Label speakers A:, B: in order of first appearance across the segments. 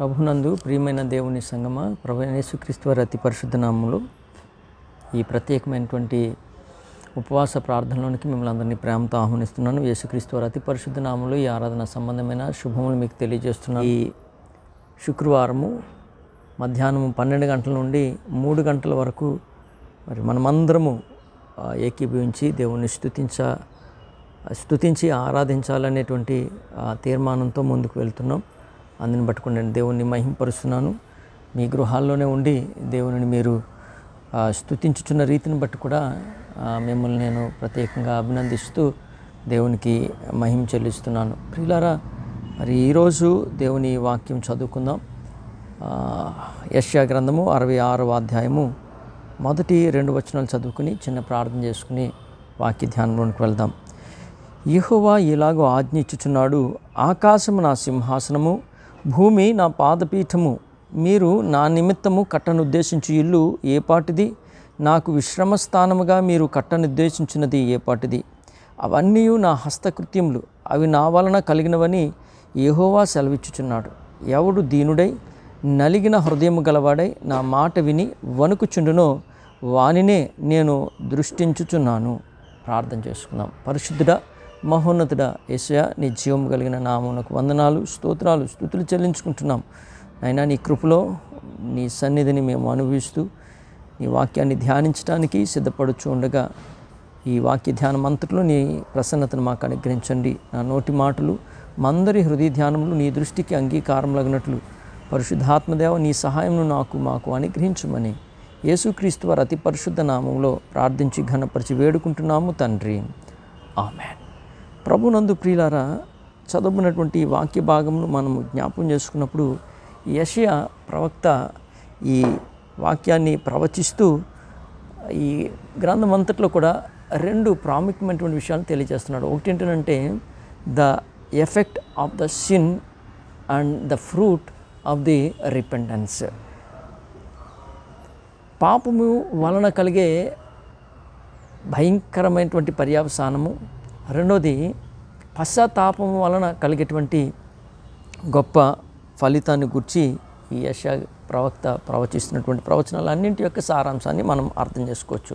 A: ప్రభునందు ప్రియమైన దేవుని సంగమ ప్రభు వారి అతి పరిశుద్ధ నామములు ఈ ప్రత్యేకమైనటువంటి ఉపవాస ప్రార్థనలోనికి మిమ్మల్ని అందరినీ ప్రేమతో ఆహ్వానిస్తున్నాను వారి అతి పరిశుద్ధ నామములు ఈ ఆరాధన సంబంధమైన శుభములు మీకు తెలియజేస్తున్నాను ఈ శుక్రవారము మధ్యాహ్నం పన్నెండు గంటల నుండి మూడు గంటల వరకు మరి మనమందరము ఏకీభవించి దేవుణ్ణి స్థుతించ స్థుతించి ఆరాధించాలనేటువంటి తీర్మానంతో ముందుకు వెళ్తున్నాం అందుని పట్టుకుని నేను దేవుణ్ణి మహింపరుస్తున్నాను మీ గృహాల్లోనే ఉండి దేవుని మీరు స్థుతించుచున్న రీతిని బట్టి కూడా మిమ్మల్ని నేను ప్రత్యేకంగా అభినందిస్తూ దేవునికి మహిం చెల్లిస్తున్నాను ప్రియులారా మరి ఈరోజు దేవుని వాక్యం చదువుకుందాం యశ్యా గ్రంథము అరవై ఆరవ అధ్యాయము మొదటి రెండు వచనాలు చదువుకుని చిన్న ప్రార్థన చేసుకుని వాక్య ధ్యానంలోనికి వెళ్దాం యహోవా ఇలాగో ఆజ్ఞ ఇచ్చుచున్నాడు ఆకాశము నా సింహాసనము భూమి నా పాదపీఠము మీరు నా నిమిత్తము కట్టనుద్దేశించు ఇల్లు ఏపాటిది నాకు విశ్రమ స్థానముగా మీరు కట్టనుద్దేశించినది ఏపాటిది అవన్నీ నా హస్తకృత్యములు అవి నా వలన కలిగినవని ఏహోవా సెలవిచ్చుచున్నాడు ఎవడు దీనుడై నలిగిన హృదయము గలవాడై నా మాట విని వణుకుచుండునో వానినే నేను దృష్టించుచున్నాను ప్రార్థన చేసుకుందాం పరిశుద్ధుడా మహోన్నతుడ ఏసయ నీ జీవం కలిగిన నామునకు వందనాలు స్తోత్రాలు స్థుతులు చెల్లించుకుంటున్నాం అయినా నీ కృపలో నీ సన్నిధిని మేము అనుభవిస్తూ నీ వాక్యాన్ని ధ్యానించడానికి సిద్ధపడుచు ఉండగా ఈ వాక్య ధ్యానం అంతట్లో నీ ప్రసన్నతను మాకు అనుగ్రహించండి నా నోటి మాటలు మందరి హృదయ ధ్యానములు నీ దృష్టికి లగినట్లు పరిశుద్ధాత్మదేవ నీ సహాయంను నాకు మాకు అనుగ్రహించమని యేసుక్రీస్తు వారి అతి పరిశుద్ధ నామంలో ప్రార్థించి ఘనపరిచి వేడుకుంటున్నాము తండ్రి ఆమెన్ ప్రభునందు ప్రియులారా చదువుకున్నటువంటి వాక్య భాగమును మనము జ్ఞాపం చేసుకున్నప్పుడు యశయ ప్రవక్త ఈ వాక్యాన్ని ప్రవచిస్తూ ఈ గ్రంథం అంతట్లో కూడా రెండు ప్రాముఖ్యమైనటువంటి విషయాలు తెలియజేస్తున్నాడు ఒకటి ఏంటంటే the effect of the sin and the fruit of the repentance పాపము వలన కలిగే భయంకరమైనటువంటి పర్యావసానము రెండోది పశ్చాత్తాపం వలన కలిగేటువంటి గొప్ప ఫలితాన్ని గురించి ఈ యశ ప్రవక్త ప్రవచిస్తున్నటువంటి ప్రవచనాలు అన్నింటి యొక్క సారాంశాన్ని మనం అర్థం చేసుకోవచ్చు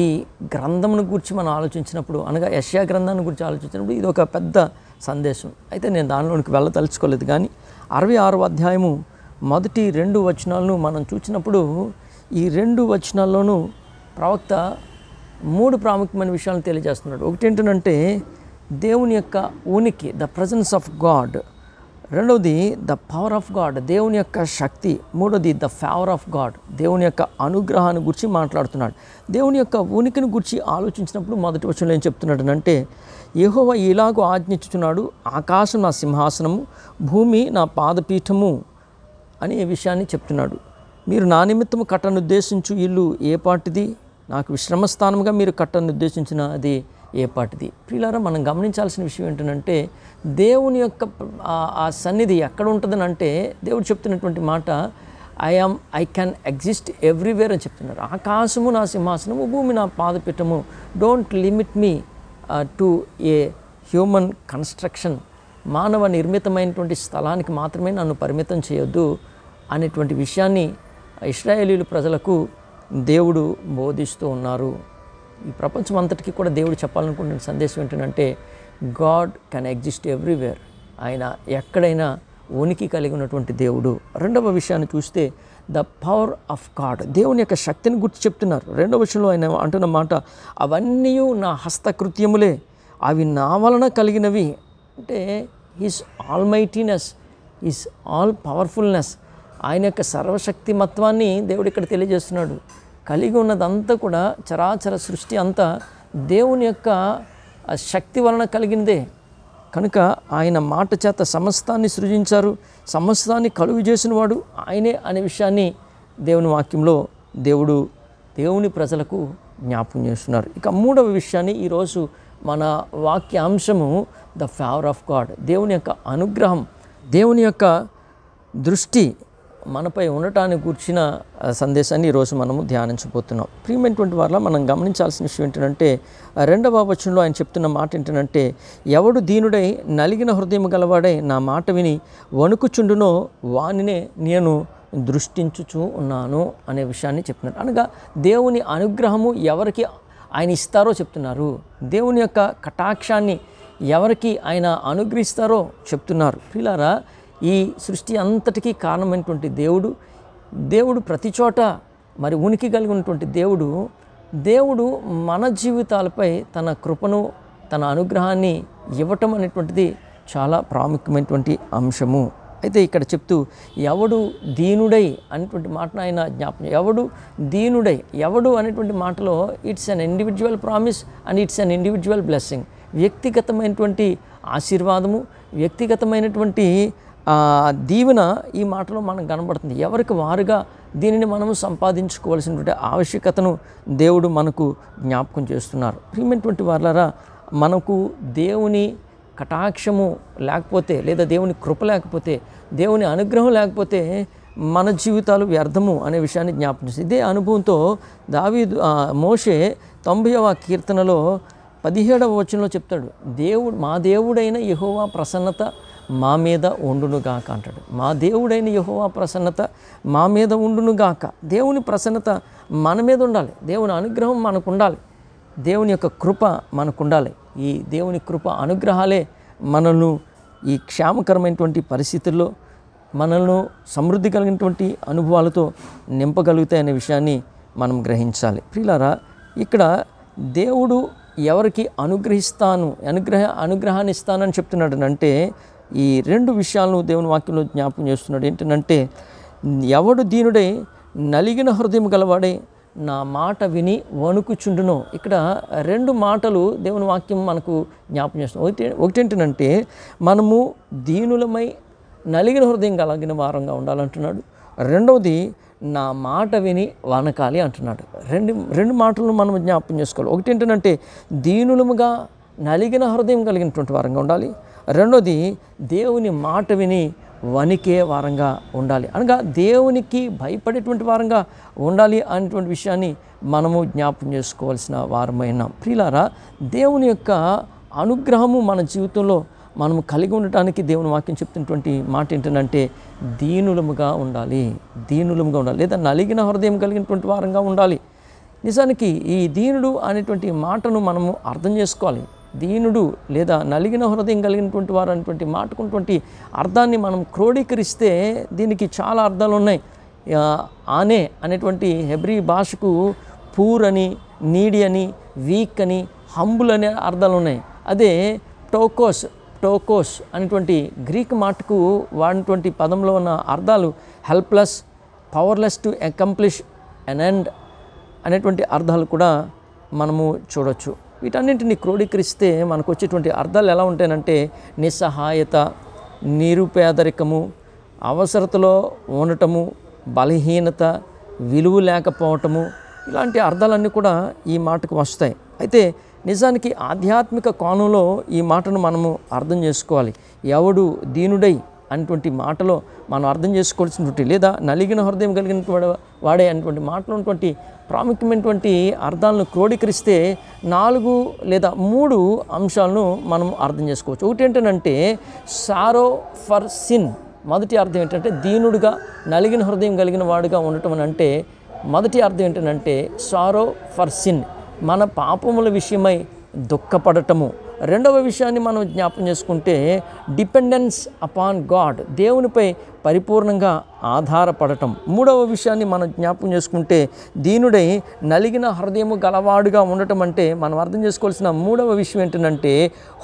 A: ఈ గ్రంథమును గురించి మనం ఆలోచించినప్పుడు అనగా యష్యా గ్రంథాన్ని గురించి ఆలోచించినప్పుడు ఇది ఒక పెద్ద సందేశం అయితే నేను దానిలోనికి వెళ్ళదలుచుకోలేదు కానీ అరవై ఆరో అధ్యాయము మొదటి రెండు వచనాలను మనం చూసినప్పుడు ఈ రెండు వచనాల్లోనూ ప్రవక్త మూడు ప్రాముఖ్యమైన విషయాలను తెలియజేస్తున్నాడు ఒకటి ఏంటంటే దేవుని యొక్క ఉనికి ద ప్రజెన్స్ ఆఫ్ గాడ్ రెండవది ద పవర్ ఆఫ్ గాడ్ దేవుని యొక్క శక్తి మూడవది ద ఫేవర్ ఆఫ్ గాడ్ దేవుని యొక్క అనుగ్రహాన్ని గురించి మాట్లాడుతున్నాడు దేవుని యొక్క ఉనికిని గురించి ఆలోచించినప్పుడు మొదటి విషయంలో ఏం చెప్తున్నాడు అంటే ఏహోవ ఇలాగో ఆజ్ఞించుచున్నాడు ఆకాశం నా సింహాసనము భూమి నా పాదపీఠము అనే విషయాన్ని చెప్తున్నాడు మీరు నా నిమిత్తము కట్టనుద్దేశించు ఇల్లు ఏ పాటిది నాకు విశ్రమస్థానంగా మీరు కట్టను ఉద్దేశించిన అది ఏ పాటిది ప్రియులారా మనం గమనించాల్సిన విషయం ఏంటంటే దేవుని యొక్క ఆ సన్నిధి ఎక్కడ ఉంటుందని అంటే దేవుడు చెప్తున్నటువంటి మాట I am I can exist everywhere అని చెప్తున్నారు ఆకాశము నా సింహాసనము భూమి నా పాదపీఠము don't limit me to a human construction మానవ నిర్మితమైనటువంటి స్థలానికి మాత్రమే నన్ను పరిమితం చేయొద్దు అనేటువంటి విషయాన్ని ఇస్రాయేలీలు ప్రజలకు దేవుడు బోధిస్తూ ఉన్నారు ఈ ప్రపంచం అంతటికీ కూడా దేవుడు చెప్పాలనుకుంటున్న సందేశం ఏంటంటే గాడ్ కెన్ ఎగ్జిస్ట్ ఎవ్రీవేర్ ఆయన ఎక్కడైనా ఉనికి కలిగి ఉన్నటువంటి దేవుడు రెండవ విషయాన్ని చూస్తే ద పవర్ ఆఫ్ గాడ్ దేవుని యొక్క శక్తిని గుర్తి చెప్తున్నారు రెండవ విషయంలో ఆయన అంటున్న మాట అవన్నీ నా హస్తకృత్యములే అవి నా వలన కలిగినవి అంటే his all mightiness his all powerfulness ఆయన యొక్క సర్వశక్తిమత్వాన్ని దేవుడు ఇక్కడ తెలియజేస్తున్నాడు కలిగి ఉన్నదంతా కూడా చరాచర సృష్టి అంతా దేవుని యొక్క శక్తి వలన కలిగిందే కనుక ఆయన మాట చేత సమస్తాన్ని సృజించారు సమస్తాన్ని కలుగు చేసిన వాడు ఆయనే అనే విషయాన్ని దేవుని వాక్యంలో దేవుడు దేవుని ప్రజలకు జ్ఞాపం చేస్తున్నారు ఇక మూడవ విషయాన్ని ఈరోజు మన వాక్యాంశము ద ఫేవర్ ఆఫ్ గాడ్ దేవుని యొక్క అనుగ్రహం దేవుని యొక్క దృష్టి మనపై ఉండటానికి కూర్చిన సందేశాన్ని ఈరోజు మనము ధ్యానించబోతున్నాం ప్రియమైనటువంటి వారిలో మనం గమనించాల్సిన విషయం ఏంటంటే రెండవ వచనంలో ఆయన చెప్తున్న మాట ఏంటంటే ఎవడు దీనుడై నలిగిన హృదయం గలవాడై నా మాట విని వణుకుచుండునో వానినే నేను దృష్టించుచూ ఉన్నాను అనే విషయాన్ని చెప్తున్నారు అనగా దేవుని అనుగ్రహము ఎవరికి ఆయన ఇస్తారో చెప్తున్నారు దేవుని యొక్క కటాక్షాన్ని ఎవరికి ఆయన అనుగ్రహిస్తారో చెప్తున్నారు పిల్లారా ఈ సృష్టి అంతటికీ కారణమైనటువంటి దేవుడు దేవుడు ప్రతి చోట మరి ఉనికి కలిగినటువంటి దేవుడు దేవుడు మన జీవితాలపై తన కృపను తన అనుగ్రహాన్ని ఇవ్వటం అనేటువంటిది చాలా ప్రాముఖ్యమైనటువంటి అంశము అయితే ఇక్కడ చెప్తూ ఎవడు దీనుడై అనేటువంటి మాటను ఆయన జ్ఞాపకం ఎవడు దీనుడై ఎవడు అనేటువంటి మాటలో it's an individual promise and it's an individual blessing వ్యక్తిగతమైనటువంటి ఆశీర్వాదము వ్యక్తిగతమైనటువంటి దీవెన ఈ మాటలో మనకు కనబడుతుంది ఎవరికి వారుగా దీనిని మనము సంపాదించుకోవాల్సినటువంటి ఆవశ్యకతను దేవుడు మనకు జ్ఞాపకం చేస్తున్నారు ప్రియమైనటువంటి వాళ్ళరా మనకు దేవుని కటాక్షము లేకపోతే లేదా దేవుని కృప లేకపోతే దేవుని అనుగ్రహం లేకపోతే మన జీవితాలు వ్యర్థము అనే విషయాన్ని జ్ఞాపకం చేస్తుంది ఇదే అనుభవంతో దావీ మోషే తొంభైవ కీర్తనలో పదిహేడవ వచనంలో చెప్తాడు దేవుడు మా దేవుడైన యహోవా ప్రసన్నత మా మీద ఉండునుగాక అంటాడు మా దేవుడైన యహోవా ప్రసన్నత మా మీద ఉండునుగాక దేవుని ప్రసన్నత మన మీద ఉండాలి దేవుని అనుగ్రహం మనకు ఉండాలి దేవుని యొక్క కృప మనకు ఉండాలి ఈ దేవుని కృప అనుగ్రహాలే మనల్ని ఈ క్షేమకరమైనటువంటి పరిస్థితుల్లో మనల్ని సమృద్ధి కలిగినటువంటి అనుభవాలతో నింపగలుగుతాయనే విషయాన్ని మనం గ్రహించాలి ప్రియులారా ఇక్కడ దేవుడు ఎవరికి అనుగ్రహిస్తాను అనుగ్రహ అనుగ్రహాన్ని ఇస్తానని చెప్తున్నాడు అంటే ఈ రెండు విషయాలను దేవుని వాక్యంలో జ్ఞాపకం చేస్తున్నాడు ఏంటంటే ఎవడు దీనుడే నలిగిన హృదయం గలవాడే నా మాట విని వణుకుచుండును ఇక్కడ రెండు మాటలు దేవుని వాక్యం మనకు జ్ఞాపం చేస్తున్నాం ఒకటి ఒకటేంటనంటే మనము దీనులమై నలిగిన హృదయం కలిగిన వారంగా ఉండాలంటున్నాడు రెండవది నా మాట విని వనకాలి అంటున్నాడు రెండు రెండు మాటలను మనం జ్ఞాపం చేసుకోవాలి ఒకటి ఏంటంటే దీనులముగా నలిగిన హృదయం కలిగినటువంటి వారంగా ఉండాలి రెండోది దేవుని మాట విని వణికే వారంగా ఉండాలి అనగా దేవునికి భయపడేటువంటి వారంగా ఉండాలి అనేటువంటి విషయాన్ని మనము జ్ఞాపకం చేసుకోవాల్సిన వారమైన ప్రియులారా దేవుని యొక్క అనుగ్రహము మన జీవితంలో మనము కలిగి ఉండటానికి దేవుని వాక్యం చెప్తున్నటువంటి మాట ఏంటంటే దీనులముగా ఉండాలి దీనులముగా ఉండాలి లేదా నలిగిన హృదయం కలిగినటువంటి వారంగా ఉండాలి నిజానికి ఈ దీనుడు అనేటువంటి మాటను మనము అర్థం చేసుకోవాలి దీనుడు లేదా నలిగిన హృదయం కలిగినటువంటి వారు అనేటువంటి మాటకున్నటువంటి అర్థాన్ని మనం క్రోడీకరిస్తే దీనికి చాలా అర్థాలు ఉన్నాయి ఆనే అనేటువంటి హెబ్రి భాషకు పూర్ అని నీడి అని వీక్ అని హంబుల్ అనే అర్థాలు ఉన్నాయి అదే టోకోస్ టోకోస్ అనేటువంటి గ్రీక్ మాటకు వాడినటువంటి పదంలో ఉన్న అర్థాలు helpless powerless to accomplish an end అనేటువంటి అర్థాలు కూడా మనము చూడొచ్చు వీటన్నింటిని క్రోడీకరిస్తే మనకు వచ్చేటువంటి అర్థాలు ఎలా ఉంటాయనంటే నిస్సహాయత నిరుపేదరికము అవసరతలో ఉండటము బలహీనత విలువ లేకపోవటము ఇలాంటి అర్థాలన్నీ కూడా ఈ మాటకు వస్తాయి అయితే నిజానికి ఆధ్యాత్మిక కోణంలో ఈ మాటను మనము అర్థం చేసుకోవాలి ఎవడు దీనుడై అనేటువంటి మాటలో మనం అర్థం చేసుకోవాల్సినటువంటి లేదా నలిగిన హృదయం కలిగిన వాడే అనేటువంటి మాటలో ఉన్నటువంటి ప్రాముఖ్యమైనటువంటి అర్థాలను క్రోడీకరిస్తే నాలుగు లేదా మూడు అంశాలను మనం అర్థం చేసుకోవచ్చు ఒకటి ఏంటంటే సారో ఫర్ సిన్ మొదటి అర్థం ఏంటంటే దీనుడుగా నలిగిన హృదయం కలిగిన వాడుగా ఉండటం అని అంటే మొదటి అర్థం ఏంటంటే సారో ఫర్ సిన్ మన పాపముల విషయమై దుఃఖపడటము రెండవ విషయాన్ని మనం జ్ఞాపం చేసుకుంటే డిపెండెన్స్ అపాన్ గాడ్ దేవునిపై పరిపూర్ణంగా ఆధారపడటం మూడవ విషయాన్ని మనం జ్ఞాపం చేసుకుంటే దీనుడై నలిగిన హృదయము గలవాడుగా ఉండటం అంటే మనం అర్థం చేసుకోవాల్సిన మూడవ విషయం ఏంటంటే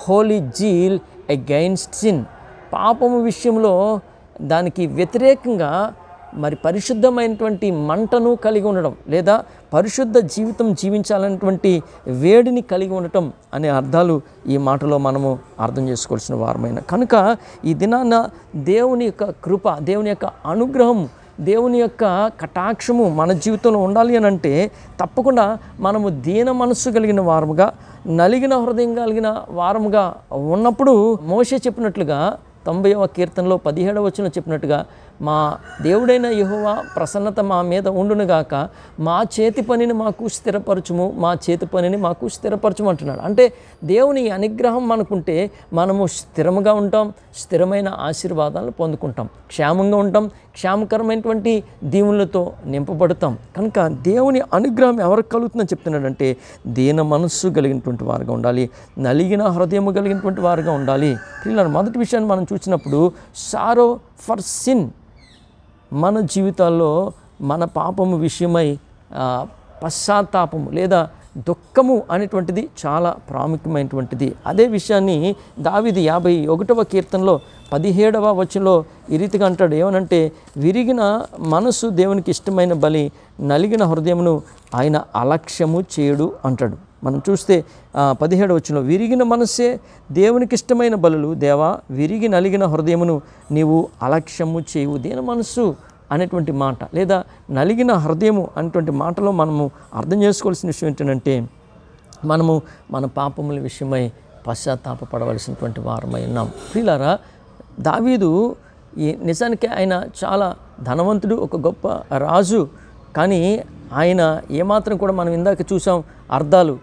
A: హోలీ జీల్ అగైన్స్ట్ సిన్ పాపము విషయంలో దానికి వ్యతిరేకంగా మరి పరిశుద్ధమైనటువంటి మంటను కలిగి ఉండడం లేదా పరిశుద్ధ జీవితం జీవించాలన్నటువంటి వేడిని కలిగి ఉండటం అనే అర్థాలు ఈ మాటలో మనము అర్థం చేసుకోవాల్సిన వారమైన కనుక ఈ దినాన దేవుని యొక్క కృప దేవుని యొక్క అనుగ్రహం దేవుని యొక్క కటాక్షము మన జీవితంలో ఉండాలి అని అంటే తప్పకుండా మనము దీన మనస్సు కలిగిన వారముగా నలిగిన హృదయం కలిగిన వారముగా ఉన్నప్పుడు మోసే చెప్పినట్లుగా తొంభైవ కీర్తనలో పదిహేడవ వచ్చిన చెప్పినట్టుగా మా దేవుడైన యహోవా ప్రసన్నత మా మీద ఉండునుగాక మా చేతి పనిని మాకు స్థిరపరచుము మా చేతి పనిని మాకు స్థిరపరచుము అంటున్నాడు అంటే దేవుని అనుగ్రహం మనకుంటే మనము స్థిరముగా ఉంటాం స్థిరమైన ఆశీర్వాదాలను పొందుకుంటాం క్షేమంగా ఉంటాం క్షేమకరమైనటువంటి దీవులతో నింపబడతాం కనుక దేవుని అనుగ్రహం ఎవరికి కలుగుతుందని చెప్తున్నాడంటే దీన మనస్సు కలిగినటువంటి వారుగా ఉండాలి నలిగిన హృదయం కలిగినటువంటి వారుగా ఉండాలి పిల్లలు మొదటి విషయాన్ని మనం చూసినప్పుడు సారో ఫర్ సిన్ మన జీవితాల్లో మన పాపము విషయమై పశ్చాత్తాపము లేదా దుఃఖము అనేటువంటిది చాలా ప్రాముఖ్యమైనటువంటిది అదే విషయాన్ని దావిది యాభై ఒకటవ కీర్తనలో పదిహేడవ వచనలో ఈ రీతిగా అంటాడు ఏమనంటే విరిగిన మనసు దేవునికి ఇష్టమైన బలి నలిగిన హృదయమును ఆయన అలక్ష్యము చేయడు అంటాడు మనం చూస్తే పదిహేడు వచ్చిన విరిగిన మనస్సే దేవునికి ఇష్టమైన బలులు దేవా విరిగి నలిగిన హృదయమును నీవు అలక్ష్యము చేయువు దేని మనస్సు అనేటువంటి మాట లేదా నలిగిన హృదయము అనేటువంటి మాటలో మనము అర్థం చేసుకోవాల్సిన విషయం ఏంటంటే మనము మన పాపముల విషయమై పశ్చాత్తాపడవలసినటువంటి వారమై ఉన్నాం ప్రియులారా దావీదు ఈ నిజానికి ఆయన చాలా ధనవంతుడు ఒక గొప్ప రాజు కానీ ఆయన ఏమాత్రం కూడా మనం ఇందాక చూసాం అర్థాలు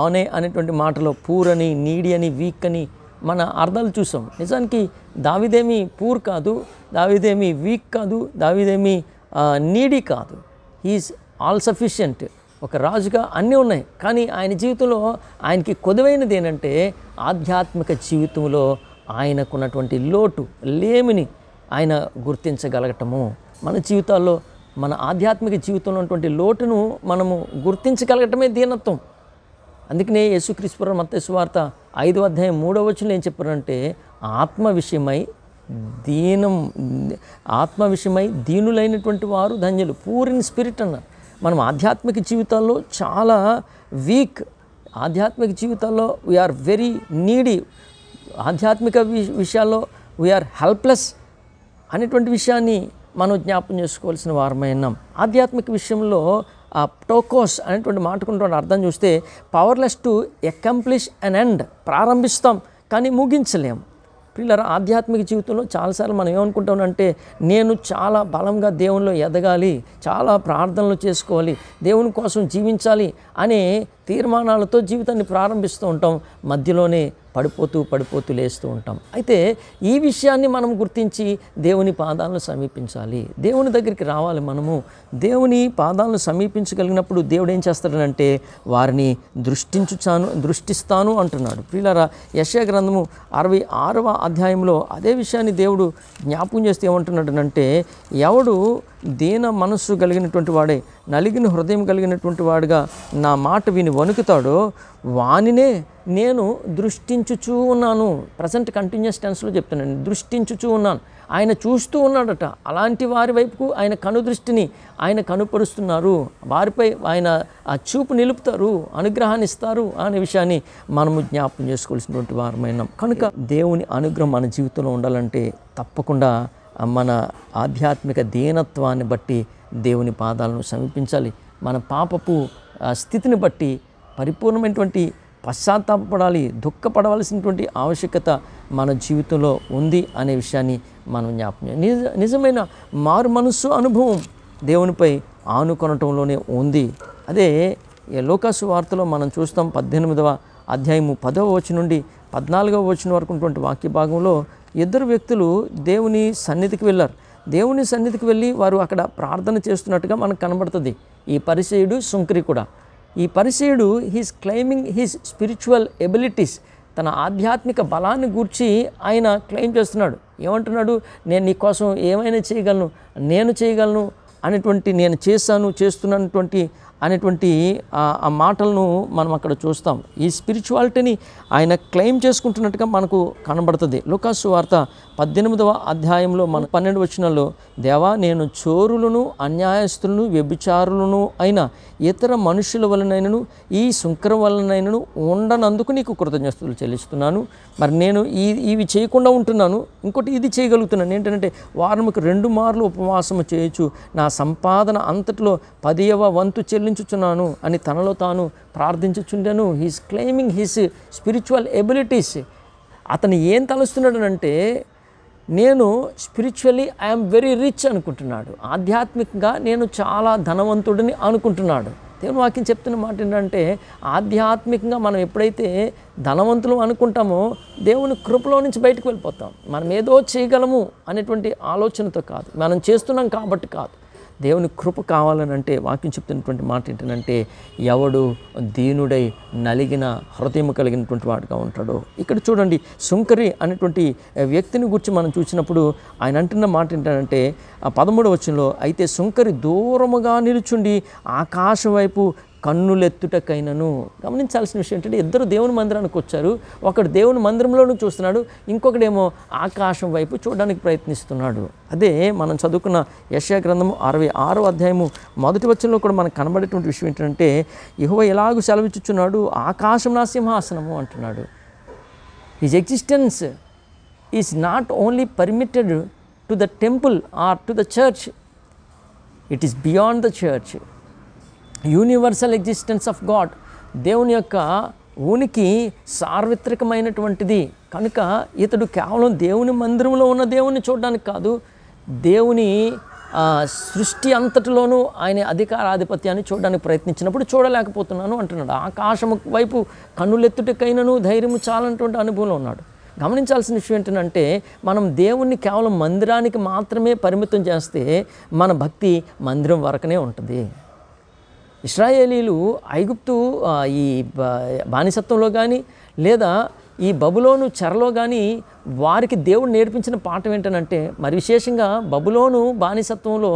A: ఆనే అనేటువంటి మాటలో పూర్ అని నీడి అని వీక్ అని మన అర్థాలు చూసాం నిజానికి దావిదేమి పూర్ కాదు దావిదేమి వీక్ కాదు దావిదేమి నీడి కాదు హీస్ ఆల్ సఫిషియంట్ ఒక రాజుగా అన్నీ ఉన్నాయి కానీ ఆయన జీవితంలో ఆయనకి కొదువైనది ఏంటంటే ఆధ్యాత్మిక జీవితంలో ఆయనకున్నటువంటి లోటు లేమిని ఆయన గుర్తించగలగటము మన జీవితాల్లో మన ఆధ్యాత్మిక జీవితంలో ఉన్నటువంటి లోటును మనము గుర్తించగలగటమే దీనత్వం అందుకనే యేసుక్రీశ్వరం వార్త ఐదు అధ్యాయం మూడో వచ్చిన ఏం చెప్పారంటే ఆత్మ విషయమై దీనం ఆత్మ విషయమై దీనులైనటువంటి వారు ధన్యులు పూర్ ఇన్ స్పిరిట్ అన్నారు మనం ఆధ్యాత్మిక జీవితాల్లో చాలా వీక్ ఆధ్యాత్మిక జీవితాల్లో వీఆర్ వెరీ నీడీ ఆధ్యాత్మిక విషయాల్లో వీఆర్ హెల్ప్లెస్ అనేటువంటి విషయాన్ని మనం జ్ఞాపం చేసుకోవాల్సిన వారమై ఉన్నాం ఆధ్యాత్మిక విషయంలో ఆ టోకోస్ అనేటువంటి మాటకుంటున్న అర్థం చూస్తే powerless to accomplish an end ప్రారంభిస్తాం కానీ ముగించలేం పిల్లల ఆధ్యాత్మిక జీవితంలో చాలాసార్లు మనం ఏమనుకుంటామంటే నేను చాలా బలంగా దేవునిలో ఎదగాలి చాలా ప్రార్థనలు చేసుకోవాలి దేవుని కోసం జీవించాలి అనే తీర్మానాలతో జీవితాన్ని ప్రారంభిస్తూ ఉంటాం మధ్యలోనే పడిపోతూ పడిపోతూ లేస్తూ ఉంటాం అయితే ఈ విషయాన్ని మనం గుర్తించి దేవుని పాదాలను సమీపించాలి దేవుని దగ్గరికి రావాలి మనము దేవుని పాదాలను సమీపించగలిగినప్పుడు దేవుడు ఏం చేస్తాడనంటే వారిని దృష్టించుచాను దృష్టిస్తాను అంటున్నాడు పిల్లరా యశ గ్రంథము అరవై ఆరవ అధ్యాయంలో అదే విషయాన్ని దేవుడు జ్ఞాపం చేస్తే ఏమంటున్నాడనంటే ఎవడు దీన మనస్సు కలిగినటువంటి వాడే నలిగిన హృదయం కలిగినటువంటి వాడుగా నా మాట విని వణుకుతాడో వానినే నేను దృష్టించుచూ ఉన్నాను ప్రజెంట్ కంటిన్యూస్ టెన్స్లో చెప్తున్నాను దృష్టించుచూ ఉన్నాను ఆయన చూస్తూ ఉన్నాడట అలాంటి వారి వైపుకు ఆయన కను దృష్టిని ఆయన కనుపరుస్తున్నారు వారిపై ఆయన ఆ చూపు నిలుపుతారు అనుగ్రహాన్ని ఇస్తారు అనే విషయాన్ని మనము జ్ఞాపం చేసుకోవాల్సినటువంటి వారమైనాం కనుక దేవుని అనుగ్రహం మన జీవితంలో ఉండాలంటే తప్పకుండా మన ఆధ్యాత్మిక దీనత్వాన్ని బట్టి దేవుని పాదాలను సమీపించాలి మన పాపపు స్థితిని బట్టి పరిపూర్ణమైనటువంటి పశ్చాత్తాపడాలి దుఃఖపడవలసినటువంటి ఆవశ్యకత మన జీవితంలో ఉంది అనే విషయాన్ని మనం జ్ఞాపకం నిజ నిజమైన మారు మనస్సు అనుభవం దేవునిపై ఆనుకొనటంలోనే ఉంది అదే లోకాసు వార్తలో మనం చూస్తాం పద్దెనిమిదవ అధ్యాయము పదవ వచ్చి నుండి పద్నాలుగవ వచ్చిన వరకు ఉన్నటువంటి వాక్య భాగంలో ఇద్దరు వ్యక్తులు దేవుని సన్నిధికి వెళ్ళారు దేవుని సన్నిధికి వెళ్ళి వారు అక్కడ ప్రార్థన చేస్తున్నట్టుగా మనకు కనబడుతుంది ఈ పరిచయుడు సుంకరి కూడా ఈ పరిసేయుడు he's claiming his spiritual abilities తన ఆధ్యాత్మిక బలాన్ని గూర్చి ఆయన క్లెయిమ్ చేస్తున్నాడు ఏమంటున్నాడు నేను నీ కోసం ఏమైనా చేయగలను నేను చేయగలను అనేటువంటి నేను చేశాను చేస్తున్నటువంటి అనేటువంటి ఆ మాటలను మనం అక్కడ చూస్తాం ఈ స్పిరిచువాలిటీని ఆయన క్లెయిమ్ చేసుకుంటున్నట్టుగా మనకు కనబడుతుంది లుకాసు వార్త పద్దెనిమిదవ అధ్యాయంలో మన పన్నెండు వచ్చినలో దేవా నేను చోరులను అన్యాయస్తులను వ్యభిచారులను అయిన ఇతర మనుషుల వలనైనను ఈ శుంకరం వలనైనను ఉండనందుకు నీకు కృతజ్ఞతలు చెల్లిస్తున్నాను మరి నేను ఈ ఇవి చేయకుండా ఉంటున్నాను ఇంకోటి ఇది చేయగలుగుతున్నాను ఏంటంటే వారముకు రెండు మార్లు ఉపవాసము చేయొచ్చు నా సంపాదన అంతటిలో పదియవ వంతు చెల్లించుచున్నాను అని తనలో తాను ప్రార్థించుచుండెను he's claiming his spiritual abilities అతను ఏం తలుస్తున్నాడనంటే నేను స్పిరిచువల్లీ ఐఎమ్ వెరీ రిచ్ అనుకుంటున్నాడు ఆధ్యాత్మికంగా నేను చాలా ధనవంతుడిని అనుకుంటున్నాడు దేవుని వాక్యం చెప్తున్న మాట ఏంటంటే ఆధ్యాత్మికంగా మనం ఎప్పుడైతే ధనవంతులు అనుకుంటామో దేవుని కృపలో నుంచి బయటకు వెళ్ళిపోతాం మనం ఏదో చేయగలము అనేటువంటి ఆలోచనతో కాదు మనం చేస్తున్నాం కాబట్టి కాదు దేవుని కృప కావాలని అంటే వాక్యం చెప్తున్నటువంటి మాట ఏంటంటే ఎవడు దీనుడై నలిగిన హృదయం కలిగినటువంటి వాడుగా ఉంటాడో ఇక్కడ చూడండి సుంకరి అనేటువంటి వ్యక్తిని గురించి మనం చూసినప్పుడు ఆయన అంటున్న మాట ఏంటంటే ఆ పదమూడవ అయితే సుంకరి దూరముగా నిలుచుండి ఆకాశం వైపు కన్నులెత్తుటకైనను గమనించాల్సిన విషయం ఏంటంటే ఇద్దరు దేవుని మందిరానికి వచ్చారు ఒకడు దేవుని మందిరంలోనూ చూస్తున్నాడు ఇంకొకడేమో ఆకాశం వైపు చూడడానికి ప్రయత్నిస్తున్నాడు అదే మనం చదువుకున్న యశా గ్రంథము అరవై ఆరో అధ్యాయము మొదటి వచ్చంలో కూడా మనకు కనబడేటువంటి విషయం ఏంటంటే ఇహో ఎలాగూ సెలవిచ్చుచున్నాడు ఆకాశం నా సింహాసనము అంటున్నాడు his existence is not only permitted to the temple or to the church it is beyond the church universal existence of God దేవుని యొక్క ఉనికి సార్వత్రికమైనటువంటిది కనుక ఇతడు కేవలం దేవుని మందిరంలో ఉన్న దేవుని చూడడానికి కాదు దేవుని సృష్టి అంతటిలోనూ ఆయన అధికారాధిపత్యాన్ని చూడడానికి ప్రయత్నించినప్పుడు చూడలేకపోతున్నాను అంటున్నాడు ఆకాశము వైపు కన్నులెత్తుటికైనను ధైర్యము చాలనటువంటి అనుభవంలో ఉన్నాడు గమనించాల్సిన విషయం ఏంటంటే మనం దేవుణ్ణి కేవలం మందిరానికి మాత్రమే పరిమితం చేస్తే మన భక్తి మందిరం వరకునే ఉంటుంది ఇస్రాయేలీలు ఐగుప్తు ఈ బానిసత్వంలో కానీ లేదా ఈ బబులోను చెరలో కానీ వారికి దేవుడు నేర్పించిన పాఠం ఏంటనంటే మరి విశేషంగా బబులోను బానిసత్వంలో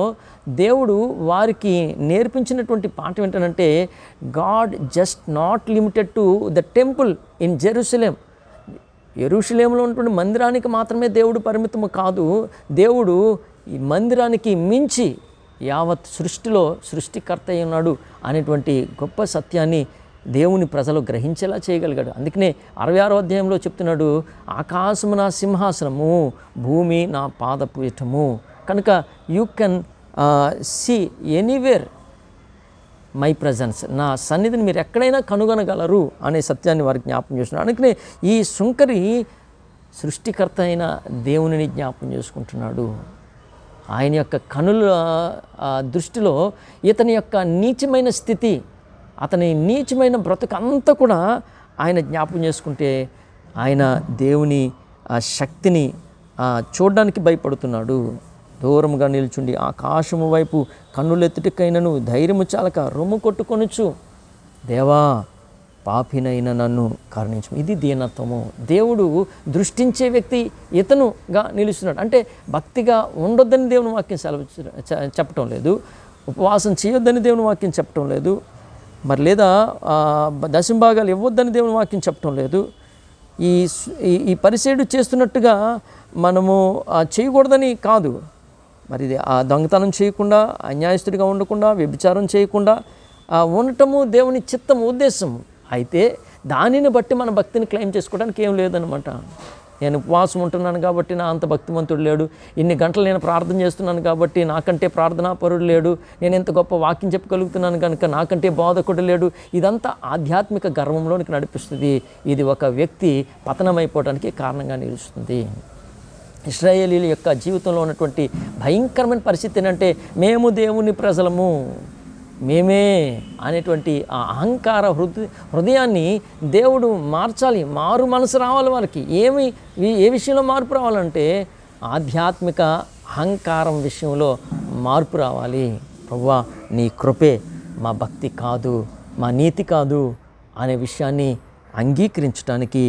A: దేవుడు వారికి నేర్పించినటువంటి పాఠం ఏంటనంటే God just not limited to the temple in Jerusalem ఎరుషులేములో ఉన్నటువంటి మందిరానికి మాత్రమే దేవుడు పరిమితం కాదు దేవుడు ఈ మందిరానికి మించి యావత్ సృష్టిలో సృష్టికర్త ఉన్నాడు అనేటువంటి గొప్ప సత్యాన్ని దేవుని ప్రజలు గ్రహించేలా చేయగలిగాడు అందుకనే అరవై ఆరో అధ్యాయంలో చెప్తున్నాడు ఆకాశము నా సింహాసనము భూమి నా పాదపీఠము కనుక you can see anywhere my presence నా సన్నిధిని మీరు ఎక్కడైనా కనుగొనగలరు అనే సత్యాన్ని వారికి జ్ఞాపం చేస్తున్నాడు అందుకనే ఈ శుంకరి సృష్టికర్త అయిన దేవునిని జ్ఞాపం చేసుకుంటున్నాడు ఆయన యొక్క కనుల దృష్టిలో ఇతని యొక్క నీచమైన స్థితి అతని నీచమైన బ్రతుకంతా కూడా ఆయన జ్ఞాపకం చేసుకుంటే ఆయన దేవుని ఆ శక్తిని చూడడానికి భయపడుతున్నాడు దూరంగా నిల్చుండి ఆకాశము వైపు కన్నులెత్తుటికైనను ధైర్యము చాలక రొమ్ము కొట్టుకొనుచు దేవా పాపినైన నన్ను కరుణించు ఇది దీనత్వము దేవుడు దృష్టించే వ్యక్తి ఇతనుగా నిలుస్తున్నాడు అంటే భక్తిగా ఉండొద్దని దేవుని వాక్యం సెలవు చెప్పటం లేదు ఉపవాసం చేయొద్దని దేవుని వాక్యం చెప్పటం లేదు మరి లేదా దశంభాగాలు ఇవ్వద్దని దేవుని వాక్యం చెప్పటం లేదు ఈ ఈ పరిసేడు చేస్తున్నట్టుగా మనము చేయకూడదని కాదు మరి ఇది ఆ దొంగతనం చేయకుండా అన్యాయస్తుడిగా ఉండకుండా వ్యభిచారం చేయకుండా ఉండటము దేవుని చిత్తము ఉద్దేశము అయితే దానిని బట్టి మన భక్తిని క్లెయిమ్ చేసుకోవడానికి ఏం లేదనమాట నేను ఉపవాసం ఉంటున్నాను కాబట్టి నా అంత భక్తిమంతుడు లేడు ఇన్ని గంటలు నేను ప్రార్థన చేస్తున్నాను కాబట్టి నాకంటే ప్రార్థనా పరుడు లేడు నేను ఎంత గొప్ప వాక్యం చెప్పగలుగుతున్నాను కనుక నాకంటే బోధకుడు లేడు ఇదంతా ఆధ్యాత్మిక గర్వంలోనికి నడిపిస్తుంది ఇది ఒక వ్యక్తి పతనమైపోవడానికి కారణంగా నిలుస్తుంది ఇస్రాయేలీల యొక్క జీవితంలో ఉన్నటువంటి భయంకరమైన పరిస్థితి ఏంటంటే మేము దేవుని ప్రజలము మేమే అనేటువంటి ఆ అహంకార హృదయ హృదయాన్ని దేవుడు మార్చాలి మారు మనసు రావాలి వారికి ఏమి ఏ విషయంలో మార్పు రావాలంటే ఆధ్యాత్మిక అహంకారం విషయంలో మార్పు రావాలి ప్రవ్వా నీ కృపే మా భక్తి కాదు మా నీతి కాదు అనే విషయాన్ని అంగీకరించడానికి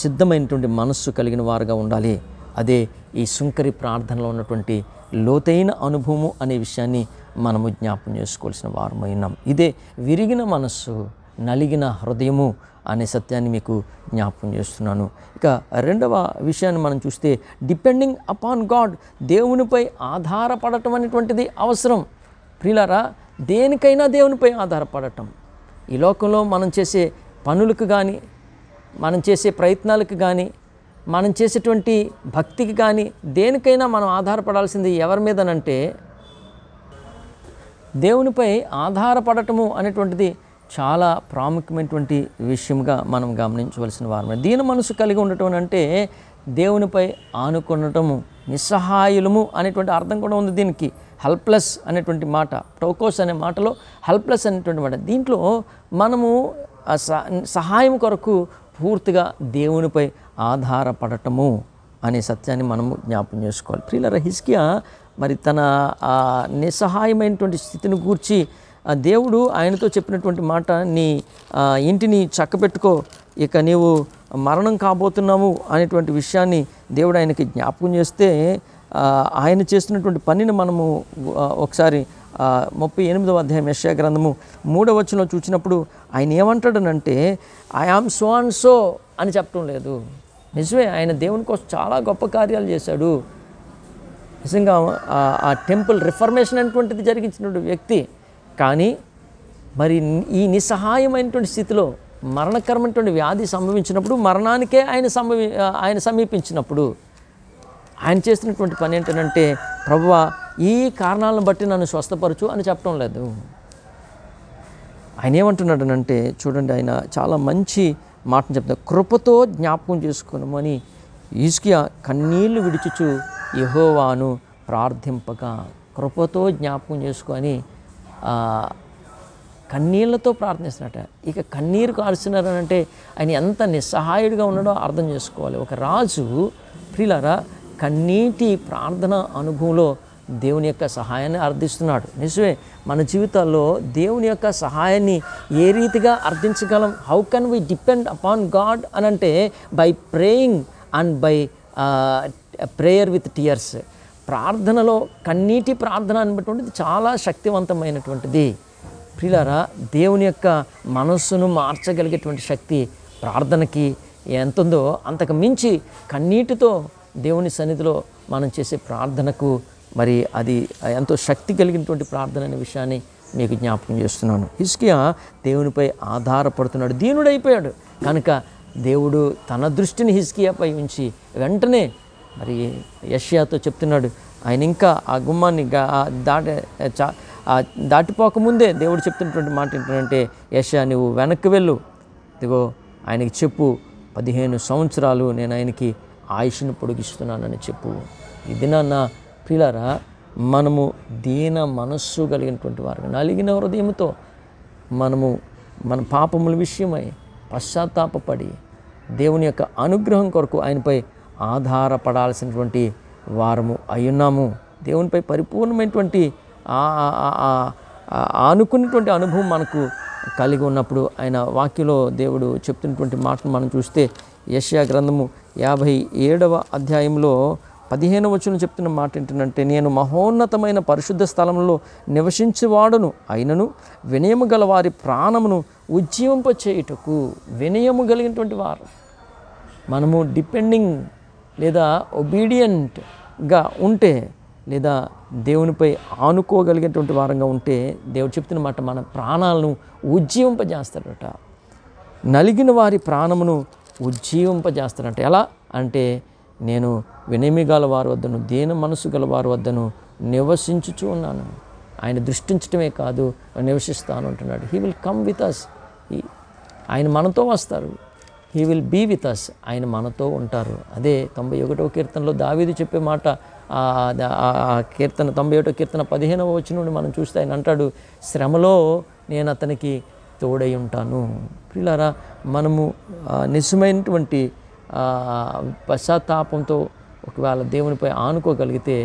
A: సిద్ధమైనటువంటి మనస్సు కలిగిన వారుగా ఉండాలి అదే ఈ సుంకరి ప్రార్థనలో ఉన్నటువంటి లోతైన అనుభవము అనే విషయాన్ని మనము జ్ఞాపం చేసుకోవాల్సిన వారమై ఉన్నాం ఇదే విరిగిన మనస్సు నలిగిన హృదయము అనే సత్యాన్ని మీకు జ్ఞాపం చేస్తున్నాను ఇక రెండవ విషయాన్ని మనం చూస్తే డిపెండింగ్ అపాన్ గాడ్ దేవునిపై ఆధారపడటం అనేటువంటిది అవసరం ప్రిలారా దేనికైనా దేవునిపై ఆధారపడటం ఈ లోకంలో మనం చేసే పనులకు కానీ మనం చేసే ప్రయత్నాలకు కానీ మనం చేసేటువంటి భక్తికి కానీ దేనికైనా మనం ఆధారపడాల్సింది ఎవరి మీదనంటే దేవునిపై ఆధారపడటము అనేటువంటిది చాలా ప్రాముఖ్యమైనటువంటి విషయంగా మనం గమనించవలసిన వారమే దీని మనసు కలిగి ఉండటం అంటే దేవునిపై ఆనుకునటము నిస్సహాయులము అనేటువంటి అర్థం కూడా ఉంది దీనికి హెల్ప్లెస్ అనేటువంటి మాట టోకోస్ అనే మాటలో హెల్ప్లెస్ అనేటువంటి మాట దీంట్లో మనము సహాయం కొరకు పూర్తిగా దేవునిపై ఆధారపడటము అనే సత్యాన్ని మనము జ్ఞాపం చేసుకోవాలి ప్రియుల రహిస్కి మరి తన నిస్సహాయమైనటువంటి స్థితిని గూర్చి దేవుడు ఆయనతో చెప్పినటువంటి మాట నీ ఇంటిని చక్కబెట్టుకో ఇక నీవు మరణం కాబోతున్నాము అనేటువంటి విషయాన్ని దేవుడు ఆయనకి జ్ఞాపకం చేస్తే ఆయన చేస్తున్నటువంటి పనిని మనము ఒకసారి ముప్పై ఎనిమిదవ అధ్యాయం యశ్యా గ్రంథము మూడవ వచనంలో చూసినప్పుడు ఆయన ఏమంటాడనంటే ఐ ఆమ్ సో సో అని చెప్పడం లేదు నిజమే ఆయన దేవుని కోసం చాలా గొప్ప కార్యాలు చేశాడు నిజంగా ఆ టెంపుల్ రిఫర్మేషన్ అనేటువంటిది జరిగించినటువంటి వ్యక్తి కానీ మరి ఈ నిస్సహాయమైనటువంటి స్థితిలో మరణకరమైనటువంటి వ్యాధి సంభవించినప్పుడు మరణానికే ఆయన సంభవి ఆయన సమీపించినప్పుడు ఆయన చేసినటువంటి పని ఏంటంటే ప్రభువ ఈ కారణాలను బట్టి నన్ను స్వస్థపరచు అని చెప్పడం లేదు ఆయన ఏమంటున్నాడనంటే చూడండి ఆయన చాలా మంచి మాటను చెప్తాను కృపతో జ్ఞాపకం చేసుకున్నామని ఈజ్కియా కన్నీళ్లు విడిచుచు యహోవాను ప్రార్థింపక కృపతో జ్ఞాపకం చేసుకొని కన్నీళ్లతో ప్రార్థిస్తున్నట ఇక కన్నీరు కాల్చినారనంటే అంటే ఆయన ఎంత నిస్సహాయుడిగా ఉన్నాడో అర్థం చేసుకోవాలి ఒక రాజు ప్రిలరా కన్నీటి ప్రార్థన అనుభవంలో దేవుని యొక్క సహాయాన్ని అర్థిస్తున్నాడు నిజమే మన జీవితాల్లో దేవుని యొక్క సహాయాన్ని ఏ రీతిగా అర్థించగలం how can we depend upon God అని అంటే by praying and by prayer with tears ప్రార్థనలో కన్నీటి ప్రార్థన అనేటువంటిది చాలా శక్తివంతమైనటువంటిది ప్రిలారా దేవుని యొక్క మనస్సును మార్చగలిగేటువంటి శక్తి ప్రార్థనకి ఎంతుందో అంతకు మించి కన్నీటితో దేవుని సన్నిధిలో మనం చేసే ప్రార్థనకు మరి అది ఎంతో శక్తి కలిగినటువంటి ప్రార్థన అనే విషయాన్ని మీకు జ్ఞాపకం చేస్తున్నాను హిస్కియా దేవునిపై ఆధారపడుతున్నాడు దీనుడైపోయాడు కనుక దేవుడు తన దృష్టిని హిస్కియాపై ఉంచి వెంటనే మరి యష్యాతో చెప్తున్నాడు ఆయన ఇంకా ఆ గుమ్మాన్ని దాట దాటిపోకముందే దేవుడు చెప్తున్నటువంటి మాట ఏంటంటే యశా నువ్వు వెనక్కి వెళ్ళు ఇదిగో ఆయనకి చెప్పు పదిహేను సంవత్సరాలు నేను ఆయనకి ఆయుష్ను పొడిగిస్తున్నానని చెప్పు ఇది నాన్న పిల్లరా మనము దీన మనస్సు కలిగినటువంటి వారు నలిగిన హృదయంతో మనము మన పాపముల విషయమై పశ్చాత్తాపడి దేవుని యొక్క అనుగ్రహం కొరకు ఆయనపై ఆధారపడాల్సినటువంటి వారము అయ్యున్నాము దేవునిపై పరిపూర్ణమైనటువంటి ఆనుకున్నటువంటి అనుభవం మనకు కలిగి ఉన్నప్పుడు ఆయన వాక్యలో దేవుడు చెప్తున్నటువంటి మాటను మనం చూస్తే యష్యా గ్రంథము యాభై ఏడవ అధ్యాయంలో పదిహేను వచనం చెప్తున్న మాట ఏంటంటే నేను మహోన్నతమైన పరిశుద్ధ స్థలంలో నివసించేవాడును అయినను వినయము గల వారి ప్రాణమును ఉజ్జీవింపచేయుటకు వినయము కలిగినటువంటి వారు మనము డిపెండింగ్ లేదా ఒబీడియంట్గా ఉంటే లేదా దేవునిపై ఆనుకోగలిగేటువంటి వారంగా ఉంటే దేవుడు చెప్తున్న మాట మన ప్రాణాలను ఉజ్జీవింపజేస్తాడట నలిగిన వారి ప్రాణమును ఉజ్జీవింపజేస్తాడట ఎలా అంటే నేను వినమి గల వారి వద్దను దీన మనసు గల వారి వద్దను నివసించుచు ఉన్నాను ఆయన దృష్టించటమే కాదు నివసిస్తాను అంటున్నాడు he will come with us ఆయన మనతో వస్తారు he will be with us ఆయన మనతో ఉంటారు అదే తొంభై ఒకటో కీర్తనలో దావీది చెప్పే మాట ఆ కీర్తన తొంభై ఒకటో కీర్తన పదిహేనవ వచ్చిన నుండి మనం చూస్తే ఆయన అంటాడు శ్రమలో నేను అతనికి తోడై ఉంటాను పిల్లరా మనము నిజమైనటువంటి పశ్చాత్తాపంతో ఒకవేళ దేవునిపై ఆనుకోగలిగితే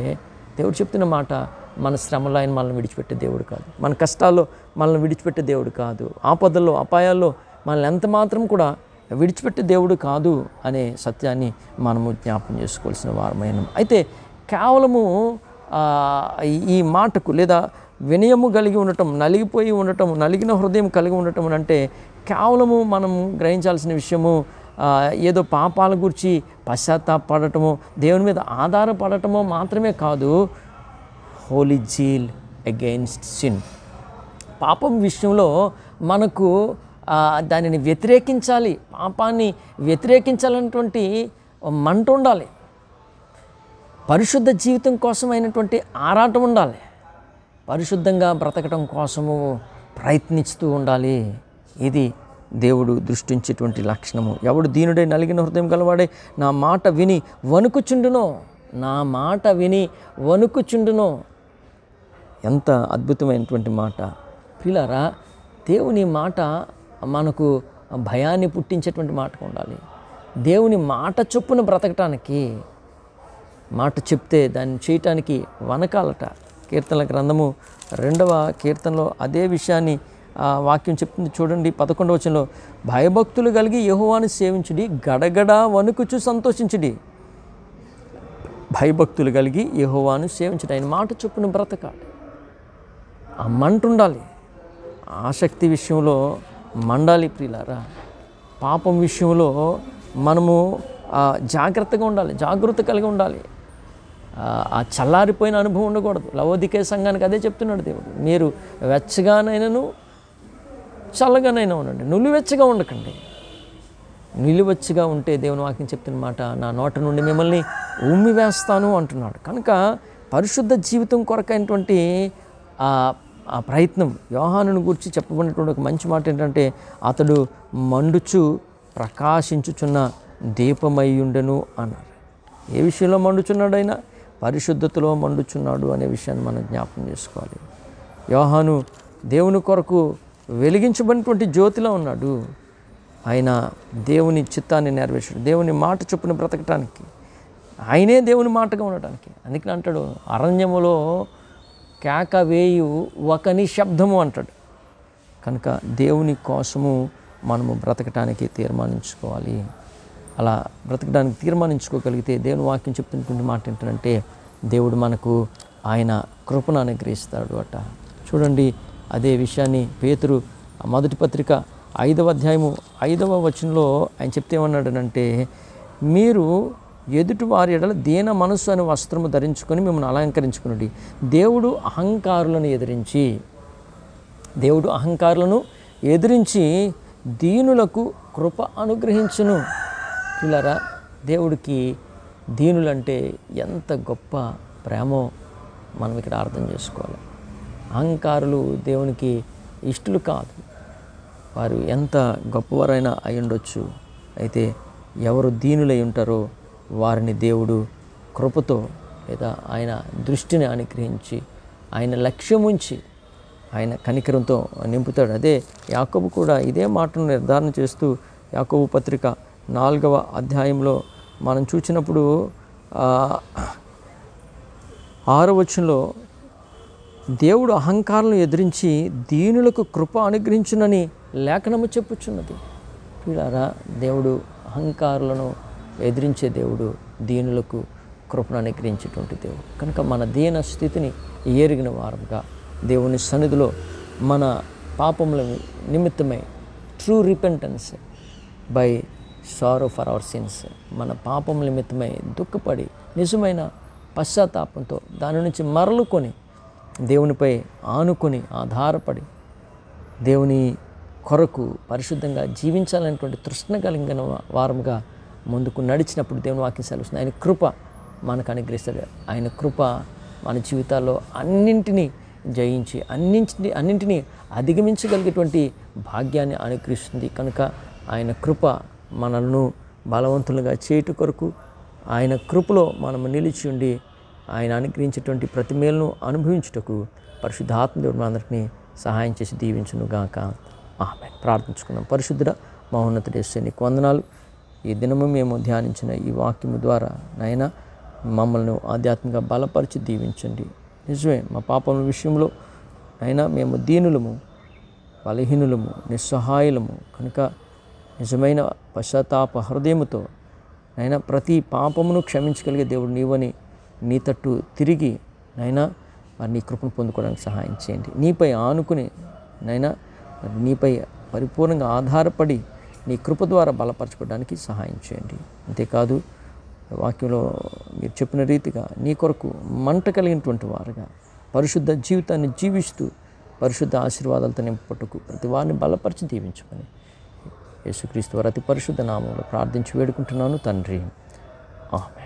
A: దేవుడు చెప్తున్న మాట మన శ్రమలో ఆయన మనల్ని విడిచిపెట్టే దేవుడు కాదు మన కష్టాల్లో మనల్ని విడిచిపెట్టే దేవుడు కాదు ఆపదల్లో అపాయాల్లో మనల్ని ఎంత మాత్రం కూడా విడిచిపెట్టే దేవుడు కాదు అనే సత్యాన్ని మనము జ్ఞాపం చేసుకోవాల్సిన వారమైన అయితే కేవలము ఈ మాటకు లేదా వినయము కలిగి ఉండటం నలిగిపోయి ఉండటం నలిగిన హృదయం కలిగి ఉండటం అంటే కేవలము మనం గ్రహించాల్సిన విషయము ఏదో పాపాల గురించి పశ్చాత్తాపడటము దేవుని మీద ఆధారపడటము మాత్రమే కాదు హోలీ జీల్ అగెయిన్స్ట్ సిన్ పాపం విషయంలో మనకు దానిని వ్యతిరేకించాలి పాపాన్ని వ్యతిరేకించాలన్నటువంటి మంట ఉండాలి పరిశుద్ధ జీవితం కోసమైనటువంటి ఆరాటం ఉండాలి పరిశుద్ధంగా బ్రతకటం కోసము ప్రయత్నిస్తూ ఉండాలి ఇది దేవుడు దృష్టించేటువంటి లక్షణము ఎవడు దీనుడే నలిగిన హృదయం గలవాడే నా మాట విని వణుకుచుండునో నా మాట విని వణుకుచుండునో ఎంత అద్భుతమైనటువంటి మాట పిల్లరా దేవుని మాట మనకు భయాన్ని పుట్టించేటువంటి మాట ఉండాలి దేవుని మాట చొప్పున బ్రతకటానికి మాట చెప్తే దాన్ని చేయటానికి వనకాలట కీర్తనల గ్రంథము రెండవ కీర్తనలో అదే విషయాన్ని వాక్యం చెప్తుంది చూడండి పదకొండవ వచనంలో భయభక్తులు కలిగి యహోవాని సేవించుడి గడగడ వణుకుచు సంతోషించుడి భయభక్తులు కలిగి యహోవాను సేవించడం ఆయన మాట చొప్పున బ్రతకాలి ఆ మంట ఉండాలి ఆసక్తి విషయంలో మండాలి ప్రియులారా పాపం విషయంలో మనము జాగ్రత్తగా ఉండాలి జాగ్రత్త కలిగి ఉండాలి ఆ చల్లారిపోయిన అనుభవం ఉండకూడదు లవోదికే సంఘానికి అదే చెప్తున్నాడు దేవుడు మీరు వెచ్చగానైనాను చల్లగానైనా ఉండండి నులివెచ్చగా ఉండకండి నిలువెచ్చగా ఉంటే దేవుని వాక్యం చెప్తున్న మాట నా నోట నుండి మిమ్మల్ని ఉమ్మి వేస్తాను అంటున్నాడు కనుక పరిశుద్ధ జీవితం కొరకైనటువంటి ఆ ప్రయత్నం యోహానుని గురించి చెప్పబడినటువంటి ఒక మంచి మాట ఏంటంటే అతడు మండుచు ప్రకాశించుచున్న దీపమై ఉండెను అన్నారు ఏ విషయంలో మండుచున్నాడు పరిశుద్ధతలో మండుచున్నాడు అనే విషయాన్ని మనం జ్ఞాపకం చేసుకోవాలి వ్యవహాను దేవుని కొరకు వెలిగించబడినటువంటి జ్యోతిలో ఉన్నాడు ఆయన దేవుని చిత్తాన్ని నెరవేర్చాడు దేవుని మాట చొప్పున బ్రతకటానికి ఆయనే దేవుని మాటగా ఉండటానికి అందుకని అంటాడు అరణ్యములో కేక వేయు ఒకని శబ్దము అంటాడు కనుక దేవుని కోసము మనము బ్రతకటానికి తీర్మానించుకోవాలి అలా బ్రతకడానికి తీర్మానించుకోగలిగితే దేవుని వాక్యం చెప్తున్నటువంటి మాట ఏంటంటే దేవుడు మనకు ఆయన కృపను అనుగ్రహిస్తాడు అట చూడండి అదే విషయాన్ని పేతురు మొదటి పత్రిక ఐదవ అధ్యాయము ఐదవ వచనంలో ఆయన చెప్తే ఏమన్నాడనంటే మీరు ఎదుటి వారి ఎడల దీన మనస్సు అనే వస్త్రము ధరించుకొని మిమ్మల్ని అలంకరించుకున్నది దేవుడు అహంకారులను ఎదిరించి దేవుడు అహంకారులను ఎదిరించి దీనులకు కృప అనుగ్రహించును ఇలారా దేవుడికి దీనులంటే ఎంత గొప్ప ప్రేమో మనం ఇక్కడ అర్థం చేసుకోవాలి అహంకారులు దేవునికి ఇష్టలు కాదు వారు ఎంత గొప్పవారైనా అయి ఉండొచ్చు అయితే ఎవరు దీనులై ఉంటారో వారిని దేవుడు కృపతో లేదా ఆయన దృష్టిని అనుగ్రహించి ఆయన లక్ష్యం ఉంచి ఆయన కనికరంతో నింపుతాడు అదే యాకబు కూడా ఇదే మాటను నిర్ధారణ చేస్తూ యాకబు పత్రిక నాలుగవ అధ్యాయంలో మనం చూసినప్పుడు ఆరో దేవుడు అహంకారం ఎదిరించి దీనులకు కృప అనుగ్రహించునని లేఖనము చెప్పుచున్నది వీళ్ళారా దేవుడు అహంకారులను ఎదిరించే దేవుడు దీనులకు కృపను అనుగ్రహించేటువంటి దేవుడు కనుక మన దీన స్థితిని ఎరిగిన వారంగా దేవుని సన్నిధిలో మన పాపముల నిమిత్తమై true repentance by sorrow for our sins మన పాపం నిమిత్తమై దుఃఖపడి నిజమైన పశ్చాత్తాపంతో దాని నుంచి మరలుకొని దేవునిపై ఆనుకొని ఆధారపడి దేవుని కొరకు పరిశుద్ధంగా జీవించాలనేటువంటి తృష్ణ కలిగిన వారముగా ముందుకు నడిచినప్పుడు దేవుని వాక్యం సెలవుస్తుంది ఆయన కృప మనకు అనుగ్రహిస్తాడు ఆయన కృప మన జీవితాల్లో అన్నింటినీ జయించి అన్నింటిని అన్నింటినీ అధిగమించగలిగేటువంటి భాగ్యాన్ని అనుగ్రహిస్తుంది కనుక ఆయన కృప మనల్ని బలవంతులుగా చేయుట కొరకు ఆయన కృపలో మనము నిలిచి ఉండి ఆయన అనుగ్రహించేటువంటి ప్రతి మేలును అనుభవించుటకు పరిశుద్ధాత్మదేవుడు మనందరికీ సహాయం చేసి దీవించునుగాక ఆమె ప్రార్థించుకుందాం పరిశుద్ధుడ మహోన్నతుడేశ్వరి నీకు వందనాలు ఈ దినము మేము ధ్యానించిన ఈ వాక్యము ద్వారా నాయన మమ్మల్ని ఆధ్యాత్మిక బలపరిచి దీవించండి నిజమే మా పాపం విషయంలో అయినా మేము దీనులము బలహీనులము నిస్సహాయులము కనుక నిజమైన పశ్చాత్తాప హృదయముతో అయినా ప్రతి పాపమును క్షమించగలిగే దేవుడు నీవని నీ తట్టు తిరిగి నైనా మరి నీ కృపను పొందుకోవడానికి సహాయం చేయండి నీపై ఆనుకుని నైనా మరి నీపై పరిపూర్ణంగా ఆధారపడి నీ కృప ద్వారా బలపరచుకోవడానికి సహాయం చేయండి అంతేకాదు వాక్యంలో మీరు చెప్పిన రీతిగా నీ కొరకు మంట కలిగినటువంటి వారుగా పరిశుద్ధ జీవితాన్ని జీవిస్తూ పరిశుద్ధ ఆశీర్వాదాలతో నింపటకు ప్రతి వారిని బలపరిచి దీవించమని యేసుక్రీస్తు వారి అతి పరిశుద్ధ నామంలో ప్రార్థించి వేడుకుంటున్నాను తండ్రి ఆమె